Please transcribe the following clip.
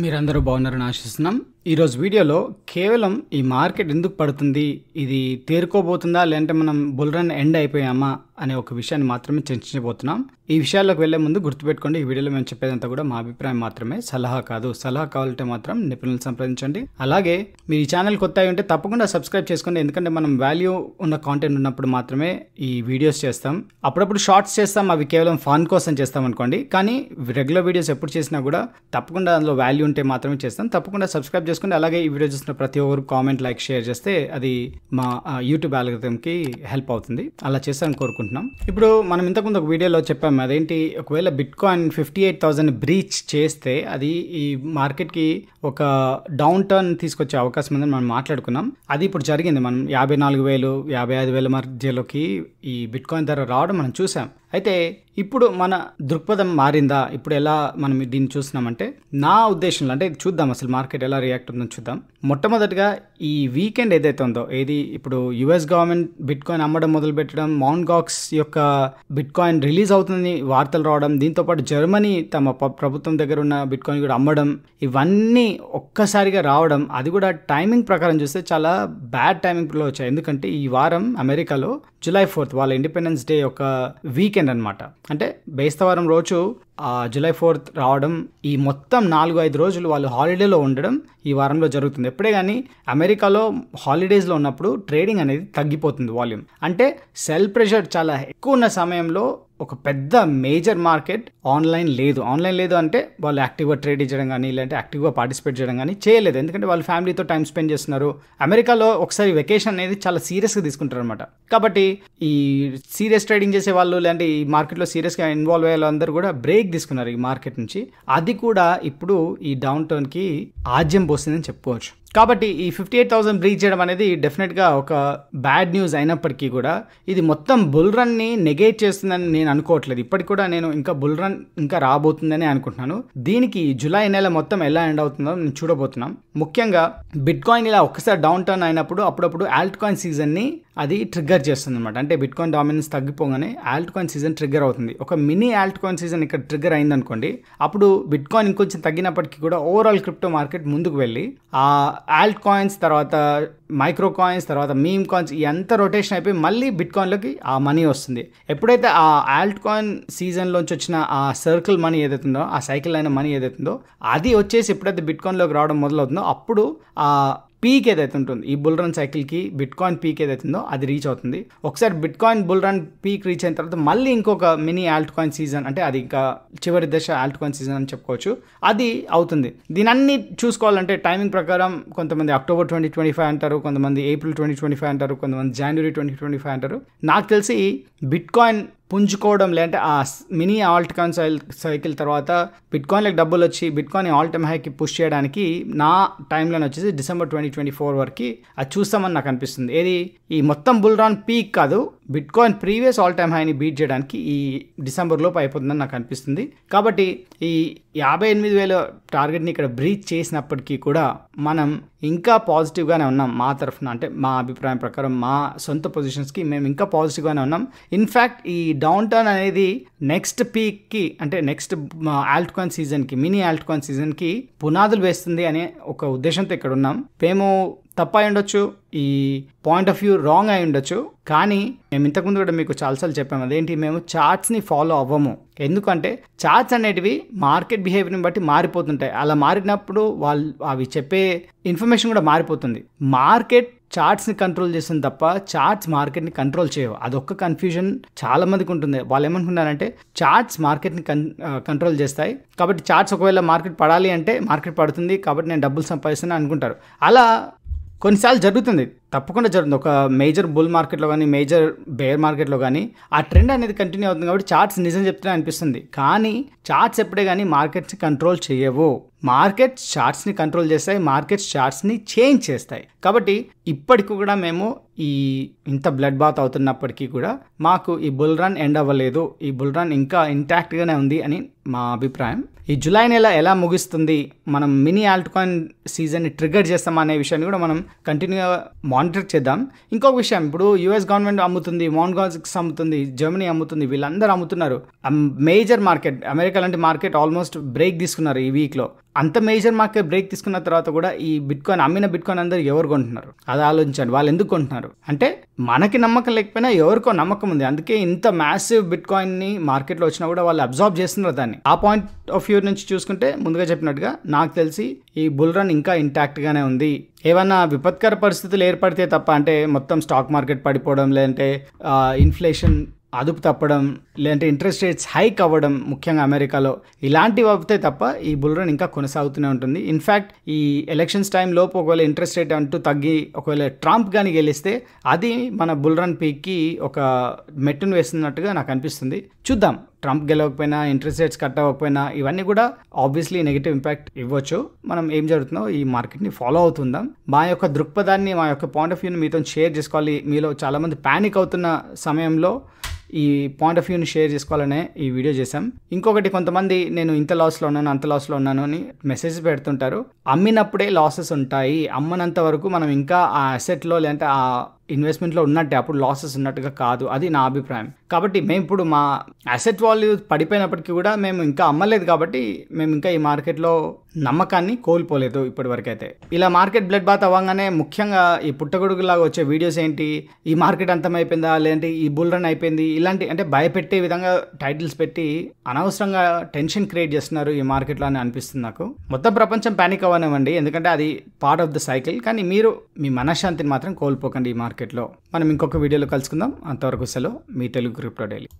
మీరందరూ బాగున్నారని ఆశిస్తున్నాం ఈరోజు వీడియోలో కేవలం ఈ మార్కెట్ ఎందుకు పడుతుంది ఇది తేరుకోబోతుందా లేదంటే మనం బుల్రన్ ఎండ్ అయిపోయామా అనే ఒక విషయాన్ని మాత్రమే చర్చించబోతున్నాం ఈ విషయాల్లోకి వెళ్లే ముందు గుర్తుపెట్టుకోండి ఈ వీడియోలో మేము చెప్పేదంతా కూడా మా అభిప్రాయం మాత్రమే సలహా కాదు సలహా కావాలంటే మాత్రం నిపుణులను సంప్రదించండి అలాగే మీ ఛానల్ కొత్త ఉంటే తప్పకుండా సబ్స్క్రైబ్ చేసుకోండి ఎందుకంటే మనం వాల్యూ ఉన్న కాంటెంట్ ఉన్నప్పుడు మాత్రమే ఈ వీడియోస్ చేస్తాం అప్పుడప్పుడు షార్ట్స్ చేస్తాం అవి కేవలం ఫన్ కోసం చేస్తాం అనుకోండి కానీ రెగ్యులర్ వీడియోస్ ఎప్పుడు చేసినా కూడా తప్పకుండా అందులో వాల్యూ ఉంటే మాత్రమే చేస్తాం తప్పకుండా సబ్స్క్రైబ్ చేసుకోండి అలాగే ఈ వీడియో చూసిన ప్రతి ఒక్కరు కామెంట్ లైక్ షేర్ చేస్తే అది మా యూట్యూబ్ ఆల్గతంకి హెల్ప్ అవుతుంది అలా చేస్తారని కోరుకుంటున్నాం ఇప్పుడు మనం ఇంతకుముందు ఒక వీడియోలో చెప్పాము అదేంటి ఒకవేళ bitcoin fifty eight thousand breach చేస్తే అది ఈ మార్కెట్కి ఒక డౌన్ టర్న్ తీసుకొచ్చే అవకాశం ఉందని మనం మాట్లాడుకున్నాం అది ఇప్పుడు జరిగింది మనం యాభై నాలుగు వేలు యాభై ఐదు వేల మధ్యలోకి ఈ బిట్ కాయిన్ ధర రావడం మనం చూసాం అయితే ఇప్పుడు మన దృక్పథం మారిందా ఇప్పుడు ఎలా మనం దీన్ని చూసినామంటే నా ఉద్దేశంలో అంటే చూద్దాం అసలు మార్కెట్ ఎలా రియాక్ట్ ఉందని చూద్దాం మొట్టమొదటిగా ఈ వీకెండ్ ఏదైతే ఉందో ఏది ఇప్పుడు యుఎస్ గవర్నమెంట్ బిట్కాయిన్ అమ్మడం మొదలు పెట్టడం మౌంట్ గాక్స్ యొక్క బిట్కాయిన్ రిలీజ్ అవుతుందని వార్తలు రావడం దీంతోపాటు జర్మనీ తమ ప్రభుత్వం దగ్గర ఉన్న బిట్కాయిన్ కూడా అమ్మడం ఇవన్నీ ఒక్కసారిగా రావడం అది కూడా టైమింగ్ ప్రకారం చూస్తే చాలా బ్యాడ్ టైమింగ్లో వచ్చాయి ఎందుకంటే ఈ వారం అమెరికాలో జూలై ఫోర్త్ వాళ్ళ ఇండిపెండెన్స్ డే యొక్క వీకెండ్ అనమాట అంటే బేస్తవారం రోజు జూలై ఫోర్త్ రావడం ఈ మొత్తం నాలుగు ఐదు రోజులు వాళ్ళు హాలిడేలో ఉండడం ఈ వారంలో జరుగుతుంది ఎప్పుడే కానీ అమెరికాలో హాలిడేస్లో ఉన్నప్పుడు ట్రేడింగ్ అనేది తగ్గిపోతుంది వాల్యూమ్ అంటే సెల్ ప్రెషర్ చాలా ఎక్కువ ఉన్న సమయంలో ఒక పెద్ద మేజర్ మార్కెట్ ఆన్లైన్ లేదు ఆన్లైన్ లేదు అంటే వాళ్ళు యాక్టివ్గా ట్రేడ్ చేయడం కానీ లేదంటే యాక్టివ్గా పార్టిసిపేట్ చేయడం కానీ చేయలేదు ఎందుకంటే వాళ్ళు ఫ్యామిలీతో టైం స్పెండ్ చేస్తున్నారు అమెరికాలో ఒకసారి వెకేషన్ అనేది చాలా సీరియస్గా తీసుకుంటారు అనమాట కాబట్టి ఈ సీరియస్ ట్రేడింగ్ చేసే వాళ్ళు లేదంటే ఈ మార్కెట్లో సీరియస్గా ఇన్వాల్వ్ అయ్యే వాళ్ళందరూ కూడా బ్రేక్ తీసుకున్నారు ఈ మార్కెట్ నుంచి అది కూడా ఇప్పుడు ఈ డౌన్ టర్న్కి ఆజ్యం పోస్తుందని చెప్పుకోవచ్చు కాబట్టి ఈ ఫిఫ్టీ ఎయిట్ థౌసండ్ బ్రీచ్ చేయడం అనేది డెఫినెట్గా ఒక బ్యాడ్ న్యూస్ అయినప్పటికీ కూడా ఇది మొత్తం బుల్ రన్ని నెగేట్ చేస్తుందని నేను అనుకోవట్లేదు ఇప్పటికి కూడా నేను ఇంకా బుల్ రన్ ఇంకా రాబోతుందని అనుకుంటున్నాను దీనికి జూలై నెల మొత్తం ఎలా ఎండ్ అవుతుందో నేను చూడబోతున్నాం ముఖ్యంగా బిట్ కాయిన్ ఇలా ఒక్కసారి డౌన్ టర్న్ అయినప్పుడు అప్పుడప్పుడు ఆల్ట్ కాయిన్ సీజన్ని అది ట్రిగ్గర్ చేస్తుంది అనమాట అంటే బిట్కాయిన్ డామినెన్స్ తగ్గిపోగానే ఆల్ట్ కాయిన్ సీజన్ ట్రిగ్గర్ అవుతుంది ఒక మినీ ఆల్ట్ కాయిన్ సీజన్ ఇక్కడ ట్రిగ్గర్ అయిందనుకోండి అప్పుడు బిట్కాయిన్ ఇంకొంచెం తగ్గినప్పటికీ కూడా ఓవరాల్ క్రిప్టో మార్కెట్ ముందుకు వెళ్ళి ఆ ఆల్ట్ కాయిన్స్ తర్వాత మైక్రో కాయిన్స్ తర్వాత మీమ్ కాయిన్స్ ఎంత రొటేషన్ అయిపోయి మళ్ళీ బిట్కాయిన్లోకి ఆ మనీ వస్తుంది ఎప్పుడైతే ఆ ఆల్ట్ కాయిన్ సీజన్లోంచి వచ్చిన ఆ సర్కిల్ మనీ ఏదైతుందో ఆ సైకిల్ అయిన మనీ ఏదైతుందో అది వచ్చేసి ఎప్పుడైతే బిట్కాయిన్లోకి రావడం మొదలవుతుందో అప్పుడు ఆ పీక్ ఏదైతే ఉంటుంది ఈ బుల్ రన్ సైకిల్కి బిట్ కాయిన్ పీక్ ఏదైతుందో అది రీచ్ అవుతుంది ఒకసారి bitcoin bull run peak reach అయిన తర్వాత మళ్ళీ ఇంకొక మినీ ఆల్ట్కాయిన్ సీజన్ అంటే అది ఇంకా చివరి దశ ఆల్ట్కాయిన్ సీజన్ అని చెప్పుకోవచ్చు అది అవుతుంది దీనన్ని చూసుకోవాలంటే టైమింగ్ ప్రకారం కొంతమంది అక్టోబర్ ట్వంటీ ట్వంటీ ఫైవ్ అంటారు కొంతమంది ఏప్రిల్ ట్వంటీ ట్వంటీ ఫైవ్ అంటారు కొంతమంది జనవరి ట్వంటీ ట్వంటీ ఫైవ్ అంటారు నాకు తెలిసి బిట్ కాయిన్ పుంజుకోవడం లేదంటే ఆ మినీ ఆల్ట్ సైల్ సైకిల్ తర్వాత బిట్కాయిన్లకు డబ్బులు వచ్చి బిట్కాయిన్ ఆల్ టైమ్ హైకి పుష్ చేయడానికి నా టైంలోనే వచ్చేసి డిసెంబర్ ట్వంటీ ట్వంటీ ఫోర్ వరకు అది చూస్తామని నాకు అనిపిస్తుంది ఏది ఈ మొత్తం బుల్ రాన్ పీక్ కాదు బిట్కాయిన్ ప్రీవియస్ ఆల్ టైమ్ హైని బీట్ చేయడానికి ఈ డిసెంబర్లోపు అయిపోతుందని నాకు అనిపిస్తుంది కాబట్టి ఈ యాభై ఎనిమిది వేల టార్గెట్ని ఇక్కడ బ్రీచ్ చేసినప్పటికీ కూడా మనం ఇంకా పాజిటివ్గానే ఉన్నాం మా తరఫున అంటే మా అభిప్రాయం ప్రకారం మా సొంత పొజిషన్స్కి మేము ఇంకా పాజిటివ్గానే ఉన్నాం ఇన్ఫ్యాక్ట్ ఈ డౌన్ టర్న్ అనేది నెక్స్ట్ పీక్కి అంటే నెక్స్ట్ ఆల్ట్కాన్ సీజన్కి మినీ ఆల్ట్కాన్ సీజన్కి పునాదులు వేస్తుంది అనే ఒక ఉద్దేశంతో ఇక్కడ ఉన్నాం మేము తప్ప అయి ఉండొచ్చు ఈ పాయింట్ ఆఫ్ వ్యూ రాంగ్ అయి ఉండొచ్చు కానీ మేము ఇంతకుముందు కూడా మీకు చాలాసార్లు చెప్పాము అదేంటి మేము చార్ట్స్ని ఫాలో అవ్వము ఎందుకంటే చార్ట్స్ అనేటివి మార్కెట్ బిహేవియర్ని బట్టి మారిపోతుంటాయి అలా మారినప్పుడు వాళ్ళు అవి చెప్పే ఇన్ఫర్మేషన్ కూడా మారిపోతుంది మార్కెట్ చార్ట్స్ని కంట్రోల్ చేసింది తప్ప చార్ట్స్ మార్కెట్ని కంట్రోల్ చేయవు అదొక్క కన్ఫ్యూజన్ చాలా మందికి ఉంటుంది వాళ్ళు ఏమనుకున్నారంటే చార్ట్స్ మార్కెట్ని కన్ కంట్రోల్ చేస్తాయి కాబట్టి చార్ట్స్ ఒకవేళ మార్కెట్ పడాలి అంటే మార్కెట్ పడుతుంది కాబట్టి నేను డబ్బులు సంపాదిస్తాను అనుకుంటారు అలా కొన్నిసార్లు జరుగుతుంది తప్పకుండా జరుగుతుంది ఒక మేజర్ బుల్ మార్కెట్లో కానీ మేజర్ బేర్ మార్కెట్లో కానీ ఆ ట్రెండ్ అనేది కంటిన్యూ అవుతుంది కాబట్టి చార్ట్స్ నిజం చెప్తేనే అనిపిస్తుంది కానీ చార్ట్స్ ఎప్పుడే కానీ మార్కెట్స్ని కంట్రోల్ చేయవు మార్కెట్స్ చార్ట్స్ని కంట్రోల్ చేస్తాయి మార్కెట్స్ చార్ట్స్ని చేంజ్ చేస్తాయి కాబట్టి ఇప్పటికి కూడా మేము ఈ ఇంత బ్లడ్ బాత్ అవుతున్నప్పటికీ కూడా మాకు ఈ బుల్ రన్ ఎండ్ అవ్వలేదు ఈ బుల్ రన్ ఇంకా ఇంటాక్ట్గానే ఉంది అని మా అభిప్రాయం ఈ జులై నెల ఎలా ముగుస్తుంది మనం మినీ ఆల్ట్కాయిన్ సీజన్ సీజన్ని ట్రిగర్ చేస్తామా అనే విషయాన్ని కూడా మనం కంటిన్యూగా కాంట్రాక్ట్ చేద్దాం ఇంకొక విషయం ఇప్పుడు యుఎస్ గవర్నమెంట్ అమ్ముతుంది మోన్గాజిక్స్ అమ్ముతుంది జర్మనీ అమ్ముతుంది వీళ్ళందరూ అమ్ముతున్నారు మేజర్ మార్కెట్ అమెరికా లాంటి మార్కెట్ ఆల్మోస్ట్ బ్రేక్ తీసుకున్నారు ఈ వీక్లో అంత మేజర్ మార్కెట్ బ్రేక్ తీసుకున్న తర్వాత కూడా ఈ బిట్కాయిన్ అమ్మిన బిట్కాయిన్ అందరు ఎవరు కొంటున్నారు అది ఆలోచించండి వాళ్ళు ఎందుకు కొంటున్నారు అంటే మనకి నమ్మకం లేకపోయినా ఎవరికో నమ్మకం ఉంది అందుకే ఇంత మ్యాసివ్ బిట్కాయిన్ని మార్కెట్లో వచ్చినా కూడా వాళ్ళు అబ్జర్వ్ చేస్తున్నారు దాన్ని ఆ పాయింట్ ఆఫ్ వ్యూ నుంచి చూసుకుంటే ముందుగా చెప్పినట్టుగా నాకు తెలిసి ఈ బుల్ రన్ ఇంకా ఇంటాక్ట్గానే ఉంది ఏమన్నా విపత్కర పరిస్థితులు ఏర్పడితే తప్ప అంటే మొత్తం స్టాక్ మార్కెట్ పడిపోవడం లేదంటే ఇన్ఫ్లేషన్ అదుపు తప్పడం లేదంటే ఇంట్రెస్ట్ రేట్స్ హైక్ అవ్వడం ముఖ్యంగా అమెరికాలో ఇలాంటివి అవుతాయి తప్ప ఈ బుల్రన్ ఇంకా కొనసాగుతూనే ఉంటుంది ఇన్ఫ్యాక్ట్ ఈ ఎలక్షన్స్ టైంలోపు ఒకవేళ ఇంట్రెస్ట్ రేట్ అంటూ తగ్గి ఒకవేళ ట్రంప్ కానీ గెలిస్తే అది మన బుల్రన్ పీక్కి ఒక మెట్టును వేస్తున్నట్టుగా నాకు అనిపిస్తుంది చూద్దాం ట్రంప్ గెలవకపోయినా ఇంట్రెస్ట్ రేట్స్ కట్ అవ్వకపోయినా ఇవన్నీ కూడా ఆబ్వియస్లీ నెగిటివ్ ఇంపాక్ట్ ఇవ్వచ్చు మనం ఏం జరుగుతుందో ఈ మార్కెట్ని ఫాలో అవుతుందాం మా యొక్క దృక్పథాన్ని మా యొక్క పాయింట్ ఆఫ్ వ్యూని మీతో షేర్ చేసుకోవాలి మీలో చాలామంది ప్యానిక్ అవుతున్న సమయంలో ఈ పాయింట్ ఆఫ్ వ్యూని షేర్ చేసుకోవాలనే ఈ వీడియో చేశాం ఇంకొకటి కొంతమంది నేను ఇంత లాస్లో ఉన్నాను అంత లాస్లో ఉన్నాను అని మెసేజ్ పెడుతుంటారు అమ్మినప్పుడే లాసెస్ ఉంటాయి అమ్మనంత వరకు మనం ఇంకా ఆ అసెట్లో లేదంటే ఆ ఇన్వెస్ట్మెంట్లో ఉన్నట్టే అప్పుడు లాసెస్ ఉన్నట్టుగా కాదు అది నా అభిప్రాయం కాబట్టి మేము ఇప్పుడు మా అసెట్ వాల్యూ పడిపోయినప్పటికీ కూడా మేము ఇంకా అమ్మలేదు కాబట్టి మేము ఇంకా ఈ మార్కెట్లో నమ్మకాన్ని కోల్పోలేదు ఇప్పటివరకైతే అయితే ఇలా మార్కెట్ బ్లడ్ బాత్ అవ్వగానే ముఖ్యంగా ఈ పుట్టగొడుగులాగా వచ్చే వీడియోస్ ఏంటి ఈ మార్కెట్ అంతమైపోయిందా లేదంటే ఈ బుల్ రన్ అయిపోయింది ఇలాంటి అంటే భయపెట్టే విధంగా టైటిల్స్ పెట్టి అనవసరంగా టెన్షన్ క్రియేట్ చేస్తున్నారు ఈ మార్కెట్లో అని అనిపిస్తుంది నాకు మొత్తం ప్రపంచం ప్యానిక్ అవ్వనివ్వండి ఎందుకంటే అది పార్ట్ ఆఫ్ ద సైకిల్ కానీ మీరు మీ మనశ్శాంతిని మాత్రం కోల్పోకండి ఈ మార్కెట్లో మనం ఇంకొక వీడియోలో కలుసుకుందాం అంతవరకు సెలవు మీ తెలుగు గ్రూప్లో డైలీ